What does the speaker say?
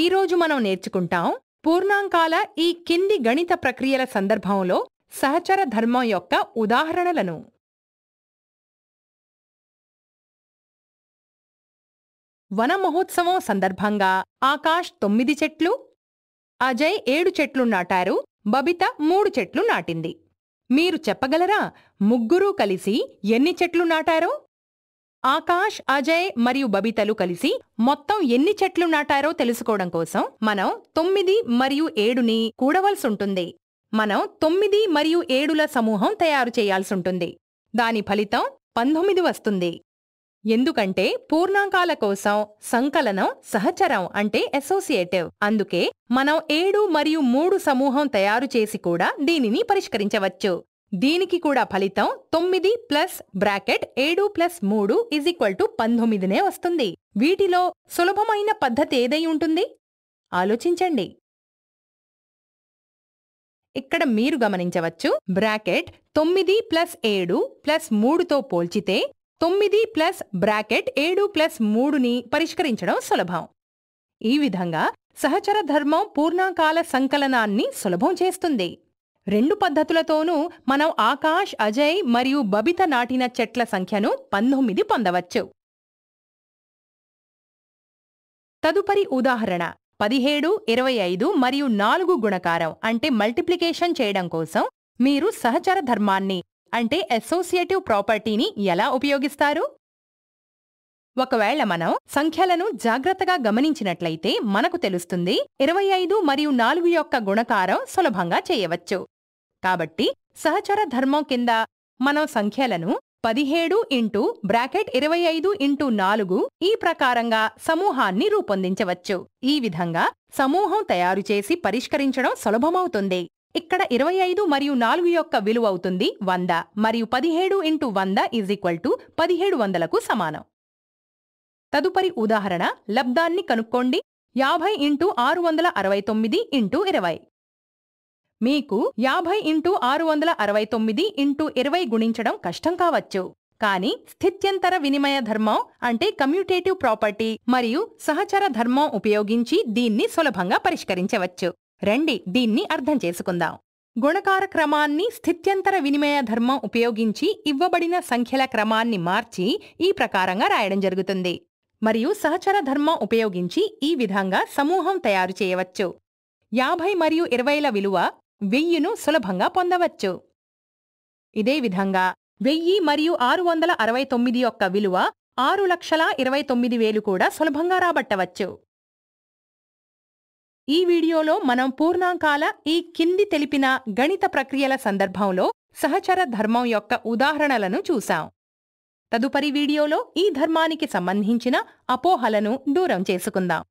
ఈరోజు మనం నేర్చుకుంటాం పూర్ణాంకాల ఈ కింది గణిత ప్రక్రియల సందర్భంలో సహచర ధర్మం యొక్క ఉదాహరణలను వన మహోత్సవం సందర్భంగా ఆకాష్ తొమ్మిది చెట్లు అజయ్ ఏడు చెట్లు నాటారు బబిత మూడు చెట్లు నాటింది మీరు చెప్పగలరా ముగ్గురూ కలిసి ఎన్ని చెట్లు నాటారో ఆకాష్ అజయ్ మరియు బబితలు కలిసి మొత్తం ఎన్ని చెట్లు నాటారో తెలుసుకోవడం కోసం మనం తొమ్మిది మరియు ఏడుని ఉంటుంది మనం తొమ్మిది మరియు ఏడుల సమూహం తయారు చేయాల్సుంటుంది దాని ఫలితం పంతొమ్మిది వస్తుంది ఎందుకంటే పూర్ణాంకాల కోసం సంకలనం సహచరం అంటే అసోసియేటివ్ అందుకే మనం ఏడు మరియు మూడు సమూహం తయారు చేసి కూడా దీనిని పరిష్కరించవచ్చు దీనికి కూడా ఫలితం తొమ్మిది ప్లస్ బ్రాకెట్ ఏడు ప్లస్ మూడు ఇజ్ ఈక్వల్ టు పంతొమ్మిదినే వస్తుంది వీటిలో సులభమైన పద్ధతి ఏదై ఉంటుంది ఆలోచించండి ఇక్కడ మీరు గమనించవచ్చు బ్రాకెట్ తొమ్మిది ప్లస్ ఏడు ప్లస్ మూడుతో పోల్చితే తొమ్మిది ప్లస్ బ్రాకెట్ ఏడు ప్లస్ మూడుని పరిష్కరించడం సులభం ఈ విధంగా సహచర ధర్మం పూర్ణాకాల సంకలనాన్ని సులభం చేస్తుంది రెండు పద్ధతులతోనూ మనం ఆకాష్ అజయ్ మరియు బబిత నాటిన చెట్ల సంఖ్యను పంతొమ్మిది పొందవచ్చు తదుపరి ఉదాహరణ పదిహేడు ఇరవై ఐదు మరియు నాలుగు గుణకారం అంటే మల్టిప్లికేషన్ చేయడం కోసం మీరు సహచర ధర్మాన్ని అంటే అసోసియేటివ్ ప్రాపర్టీని ఎలా ఉపయోగిస్తారు ఒకవేళ మనం సంఖ్యలను జాగ్రత్తగా గమనించినట్లయితే మనకు తెలుస్తుంది ఇరవై ఐదు మరియు నాలుగు యొక్క గుణకారం సులభంగా చేయవచ్చు కాబట్టి సహచర ధర్మం కింద మనం సంఖ్యలను పదిహేడు ఇంటూ బ్రాకెట్ ఇరవై ఐదు ఇంటూ నాలుగు ఈ ప్రకారంగా సమూహాన్ని రూపొందించవచ్చు ఈ విధంగా సమూహం తయారు చేసి పరిష్కరించడం సులభమవుతుంది ఇక్కడ ఇరవై ఐదు మరియు నాలుగు యొక్క విలువ అవుతుంది వంద మరియు పదిహేడు ఇంటూ వంద ఈజ్ ఈక్వల్ టు పదిహేడు వందలకు సమానం తదుపరి ఉదాహరణ లబ్దాన్ని కనుక్కోండి యాభై ఇంటూ ఆరు వందల అరవై తొమ్మిది ఇంటూ ఇరవై మీకు యాభై ఇంటూ ఆరు వందల అరవై తొమ్మిది ఇంటూ ఇరవై గుణించడం కష్టం కావచ్చు కానీ స్థిత్యంతర వినిమయ ధర్మం అంటే కమ్యూటేటివ్ ప్రాపర్టీ మరియు సహచర ధర్మం ఉపయోగించి దీన్ని సులభంగా పరిష్కరించవచ్చు రండి దీన్ని అర్థం చేసుకుందాం గుణకార క్రమాన్ని స్థిత్యంతర వినిమయ ధర్మం ఉపయోగించి ఇవ్వబడిన సంఖ్యల క్రమాన్ని మార్చి ఈ ప్రకారంగా రాయడం జరుగుతుంది మరియు సహచర ధర్మం ఉపయోగించి ఈ విధంగా సమూహం తయారు చేయవచ్చు యాభై మరియు ఇరవైల విలువ వెయ్యిను సులభంగా పొందవచ్చు ఇదే విధంగా వెయ్యి మరియు ఆరు వందల అరవై తొమ్మిది యొక్క విలువ ఆరు లక్షల ఇరవై తొమ్మిది వేలు కూడా సులభంగా రాబట్టవచ్చు ఈ వీడియోలో మనం పూర్ణాంకాల ఈ కింది తెలిపిన గణిత ప్రక్రియల సందర్భంలో సహచర ధర్మం యొక్క ఉదాహరణలను చూశాం తదుపరి వీడియోలో ఈ ధర్మానికి సంబంధించిన అపోహలను దూరం చేసుకుందాం